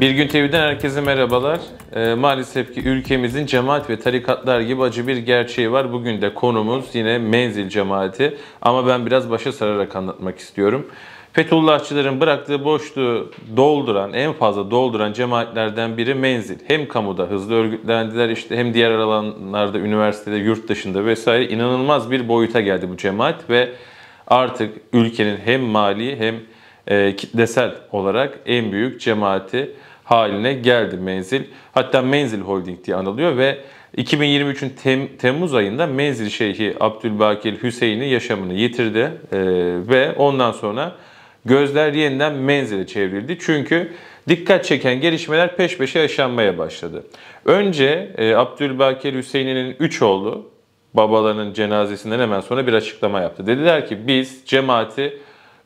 Bir Gün TV'den herkese merhabalar. E, maalesef ki ülkemizin cemaat ve tarikatlar gibi acı bir gerçeği var. Bugün de konumuz yine menzil cemaati ama ben biraz başa sararak anlatmak istiyorum. Fethullahçıların bıraktığı boşluğu dolduran, en fazla dolduran cemaatlerden biri menzil. Hem kamuda hızlı örgütlendiler işte hem diğer alanlarda, üniversitede, yurt dışında vesaire inanılmaz bir boyuta geldi bu cemaat ve artık ülkenin hem mali hem e, kitlesel olarak en büyük cemaati haline geldi menzil. Hatta menzil holding diye anılıyor ve 2023'ün tem, Temmuz ayında menzil şeyhi Abdülbakir Hüseyin'i yaşamını yitirdi e, ve ondan sonra gözler yeniden menzile çevrildi. Çünkü dikkat çeken gelişmeler peş peşe yaşanmaya başladı. Önce e, Abdülbakir Hüseyin'in 3 oğlu babalarının cenazesinden hemen sonra bir açıklama yaptı. Dediler ki biz cemaati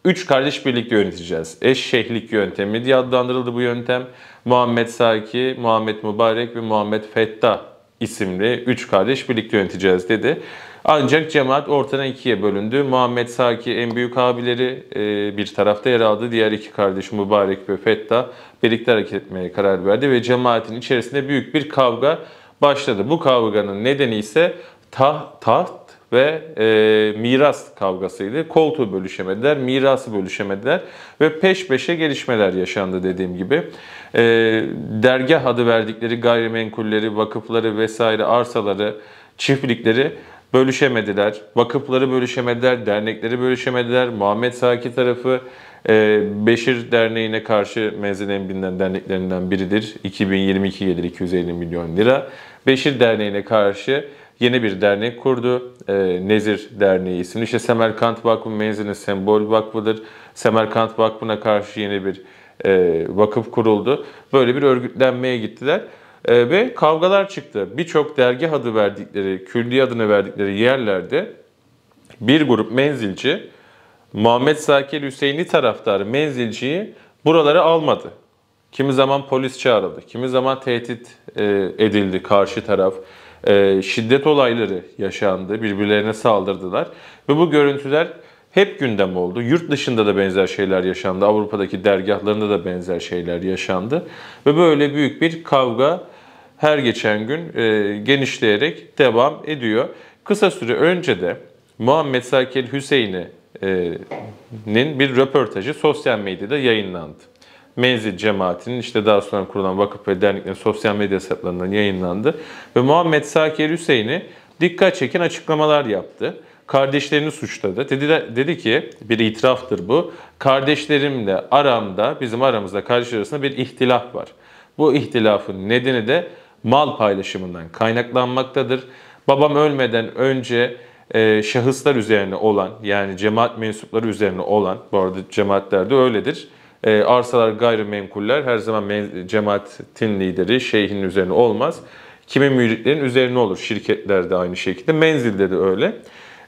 Üç kardeş birlikte yöneteceğiz. Eşşehlik yöntemi diye adlandırıldı bu yöntem. Muhammed Saki, Muhammed Mübarek ve Muhammed Fetta isimli üç kardeş birlikte yöneteceğiz dedi. Ancak cemaat ortadan ikiye bölündü. Muhammed Saki en büyük abileri e, bir tarafta yer aldı. Diğer iki kardeş Mübarek ve Fetta birlikte hareket etmeye karar verdi ve cemaatin içerisinde büyük bir kavga başladı. Bu kavganın nedeni ise taht, taht ve e, miras kavgasıydı. Koltuğu bölüşemediler, mirası bölüşemediler ve peş peşe gelişmeler yaşandı dediğim gibi. E, dergah adı verdikleri gayrimenkulleri, vakıfları vesaire arsaları, çiftlikleri bölüşemediler. Vakıfları bölüşemediler, dernekleri bölüşemediler. Muhammed Saki tarafı e, Beşir Derneği'ne karşı menzilin bilinen derneklerinden biridir. 2022 gelir 250 milyon lira. Beşir Derneği'ne karşı yeni bir dernek kurdu. E, Nezir Derneği isimli. İşte Semerkant Vakfı menzilinin sembol vakfıdır. Semerkant Vakfı'na karşı yeni bir e, vakıf kuruldu. Böyle bir örgütlenmeye gittiler. E, ve kavgalar çıktı. Birçok dergi adı verdikleri, külliye adını verdikleri yerlerde bir grup menzilci Muhammed Sakil Hüseyin'i taraftarı menzilciyi buralara almadı. Kimi zaman polis çağrıldı, kimi zaman tehdit e, edildi karşı taraf e, şiddet olayları yaşandı. Birbirlerine saldırdılar. Ve bu görüntüler hep gündem oldu. Yurt dışında da benzer şeyler yaşandı. Avrupa'daki dergahlarında da benzer şeyler yaşandı. Ve böyle büyük bir kavga her geçen gün e, genişleyerek devam ediyor. Kısa süre önce de Muhammed Sakel Hüseyin'in e, bir röportajı sosyal medyada yayınlandı. Menzil cemaatinin işte daha sonra kurulan vakıf ve derneklerin sosyal medya hesaplarından yayınlandı. Ve Muhammed Sakir Hüseyin'i dikkat çeken açıklamalar yaptı. Kardeşlerini suçladı. Dedi, dedi ki bir itiraftır bu. Kardeşlerimle aramda bizim aramızda kardeşler arasında bir ihtilaf var. Bu ihtilafın nedeni de mal paylaşımından kaynaklanmaktadır. Babam ölmeden önce e, şahıslar üzerine olan yani cemaat mensupları üzerine olan bu arada cemaatlerde öyledir e, arsalar gayrimenkuller her zaman cemaatin lideri şeyhin üzerine olmaz. Kimi müritlerin üzerine olur. Şirketlerde aynı şekilde. Menzilde de öyle.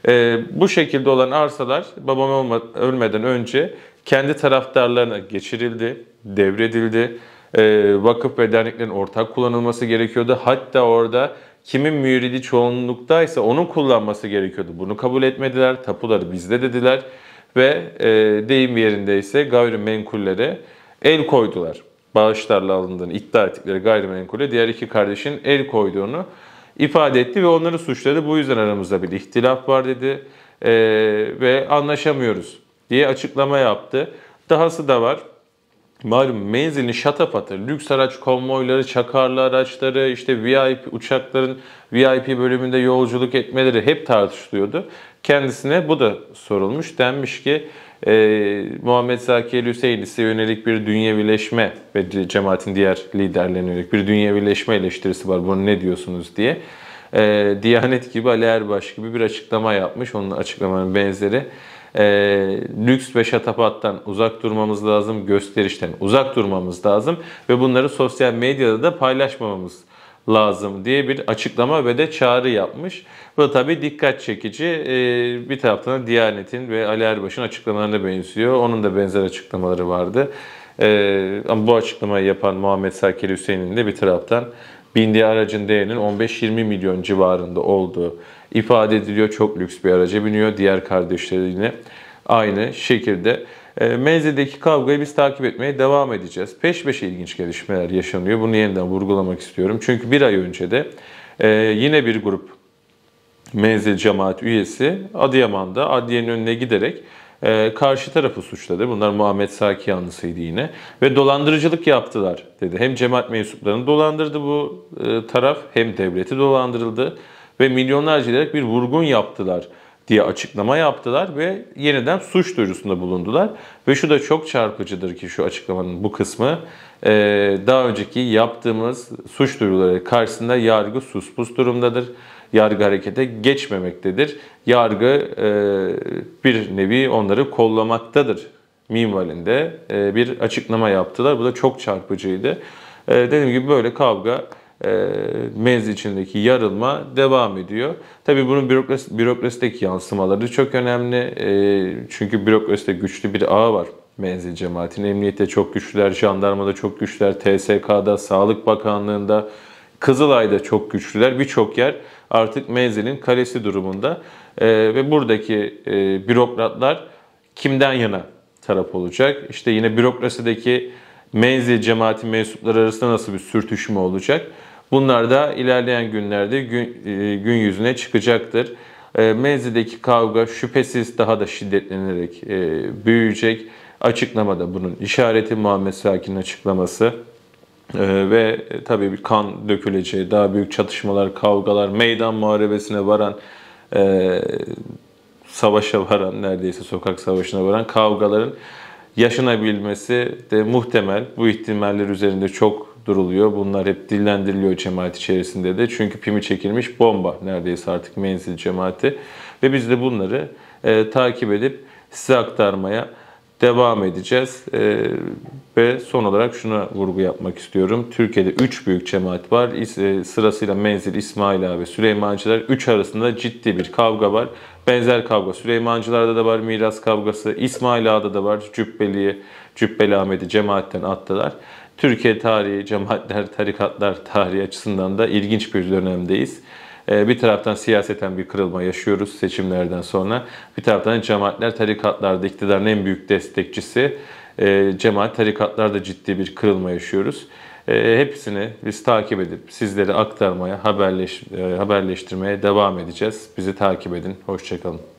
E, bu şekilde olan arsalar babam olma, ölmeden önce kendi taraftarlarına geçirildi, devredildi. E, vakıf ve derneklerin ortak kullanılması gerekiyordu. Hatta orada kimin müridi çoğunluktaysa onun kullanması gerekiyordu. Bunu kabul etmediler, tapuları bizde dediler ve e, deyim yerindeyse gayrimenkullere el koydular. Bağışlarla alındığını iddia ettikleri gayrimenkule diğer iki kardeşin el koyduğunu ifade etti ve onları suçladı. Bu yüzden aramızda bir ihtilaf var dedi e, ve anlaşamıyoruz diye açıklama yaptı. Dahası da var malum menzilini patır lüks araç konvoyları, çakarlı araçları, işte VIP uçakların VIP bölümünde yolculuk etmeleri hep tartışılıyordu. Kendisine bu da sorulmuş. Denmiş ki e, Muhammed Zaki Hüseyin'e yönelik bir dünyevileşme ve cemaatin diğer liderlerine yönelik bir birleşme eleştirisi var. Bunu ne diyorsunuz diye. E, Diyanet gibi Ali Erbaş gibi bir açıklama yapmış. Onun açıklamanın benzeri e, lüks ve şatafattan uzak durmamız lazım, gösterişten uzak durmamız lazım ve bunları sosyal medyada da paylaşmamamız lazım diye bir açıklama ve de çağrı yapmış. Bu da tabii dikkat çekici. Ee, bir taraftan Diyanet'in ve Ali Erbaş'ın açıklamalarına benziyor. Onun da benzer açıklamaları vardı. Ee, ama bu açıklamayı yapan Muhammed Sakir Hüseyin'in de bir taraftan bindiği aracın değerinin 15-20 milyon civarında olduğu ifade ediliyor. Çok lüks bir araca biniyor. Diğer kardeşlerine aynı şekilde. E, menzildeki kavgayı biz takip etmeye devam edeceğiz. Peş peşe ilginç gelişmeler yaşanıyor. Bunu yeniden vurgulamak istiyorum. Çünkü bir ay önce de e, yine bir grup menzil cemaat üyesi Adıyaman'da adliyenin önüne giderek e, karşı tarafı suçladı. Bunlar Muhammed Saki yanlısıydı yine. Ve dolandırıcılık yaptılar dedi. Hem cemaat mensuplarını dolandırdı bu e, taraf hem devleti dolandırıldı. Ve milyonlarca liralık bir vurgun yaptılar diye açıklama yaptılar ve yeniden suç duyurusunda bulundular. Ve şu da çok çarpıcıdır ki şu açıklamanın bu kısmı e, daha önceki yaptığımız suç duyuruları karşısında yargı suspus durumdadır yargı harekete geçmemektedir. Yargı e, bir nevi onları kollamaktadır minvalinde e, bir açıklama yaptılar. Bu da çok çarpıcıydı. E, dediğim gibi böyle kavga e, mevzi içindeki yarılma devam ediyor. Tabi bunun bürokrasi, bürokrasideki yansımaları çok önemli. çünkü bürokraside güçlü bir ağ var menzil cemaatin. Emniyette çok güçlüler, jandarmada çok güçlüler, TSK'da, Sağlık Bakanlığı'nda, Kızılay'da çok güçlüler. Birçok yer artık menzilin kalesi durumunda. E, ve buradaki e, bürokratlar kimden yana taraf olacak? İşte yine bürokrasideki menzil cemaati mensupları arasında nasıl bir sürtüşme olacak? Bunlar da ilerleyen günlerde gün, e, gün yüzüne çıkacaktır. E, menzildeki kavga şüphesiz daha da şiddetlenerek e, büyüyecek. Açıklamada bunun işareti Muhammed Sakin'in açıklaması. Ee, ve e, tabii bir kan döküleceği, daha büyük çatışmalar, kavgalar, meydan muharebesine varan, e, savaşa varan, neredeyse sokak savaşına varan kavgaların yaşanabilmesi de muhtemel. Bu ihtimaller üzerinde çok duruluyor. Bunlar hep dillendiriliyor cemaat içerisinde de. Çünkü pimi çekilmiş bomba neredeyse artık menzil cemaati. Ve biz de bunları e, takip edip size aktarmaya devam edeceğiz. E, ve son olarak şuna vurgu yapmak istiyorum. Türkiye'de 3 büyük cemaat var. E, sırasıyla Menzil, İsmail abi, Süleymancılar. 3 arasında ciddi bir kavga var. Benzer kavga Süleymancılarda da var miras kavgası. İsmail Ağa'da da var. Cübbeli'yi, Cübbeli Ahmet'i cemaatten attılar. Türkiye tarihi, cemaatler, tarikatlar tarihi açısından da ilginç bir dönemdeyiz. Ee, bir taraftan siyaseten bir kırılma yaşıyoruz seçimlerden sonra. Bir taraftan cemaatler tarikatlarda iktidarın en büyük destekçisi. E, cemaat tarikatlarda ciddi bir kırılma yaşıyoruz. E, hepsini biz takip edip sizlere aktarmaya, haberleş, e, haberleştirmeye devam edeceğiz. Bizi takip edin. Hoşçakalın.